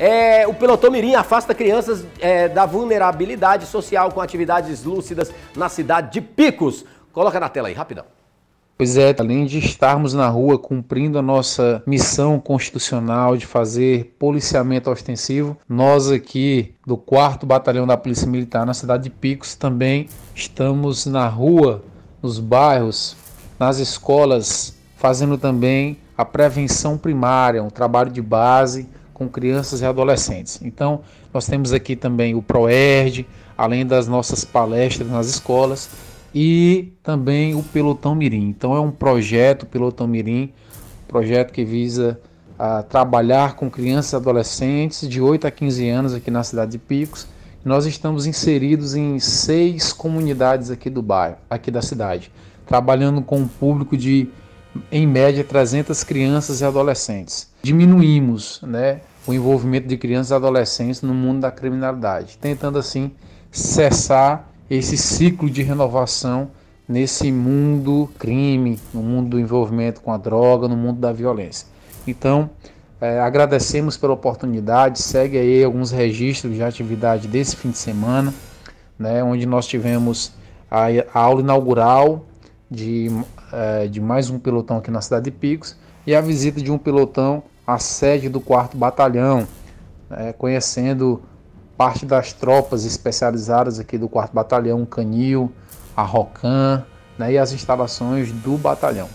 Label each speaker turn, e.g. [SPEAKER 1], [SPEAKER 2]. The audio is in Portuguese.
[SPEAKER 1] É, o Pelotão Mirim afasta crianças é, da vulnerabilidade social com atividades lúcidas na cidade de Picos. Coloca na tela aí, rapidão. Pois é, além de estarmos na rua cumprindo a nossa missão constitucional de fazer policiamento ostensivo, nós aqui do 4 Batalhão da Polícia Militar na cidade de Picos também estamos na rua, nos bairros, nas escolas, fazendo também a prevenção primária, um trabalho de base com crianças e adolescentes. Então, nós temos aqui também o ProERD, além das nossas palestras nas escolas e também o Pelotão Mirim. Então, é um projeto Pelotão Mirim, projeto que visa a ah, trabalhar com crianças e adolescentes de 8 a 15 anos aqui na cidade de Picos. Nós estamos inseridos em seis comunidades aqui do bairro, aqui da cidade, trabalhando com um público de em média 300 crianças e adolescentes. Diminuímos, né, o envolvimento de crianças e adolescentes no mundo da criminalidade, tentando assim cessar esse ciclo de renovação nesse mundo crime, no mundo do envolvimento com a droga, no mundo da violência. Então, é, agradecemos pela oportunidade, segue aí alguns registros de atividade desse fim de semana, né, onde nós tivemos a, a aula inaugural de, é, de mais um pelotão aqui na cidade de Picos e a visita de um pelotão a sede do 4 Batalhão, é, conhecendo parte das tropas especializadas aqui do 4 Batalhão, Canil, a Rocan né, e as instalações do batalhão.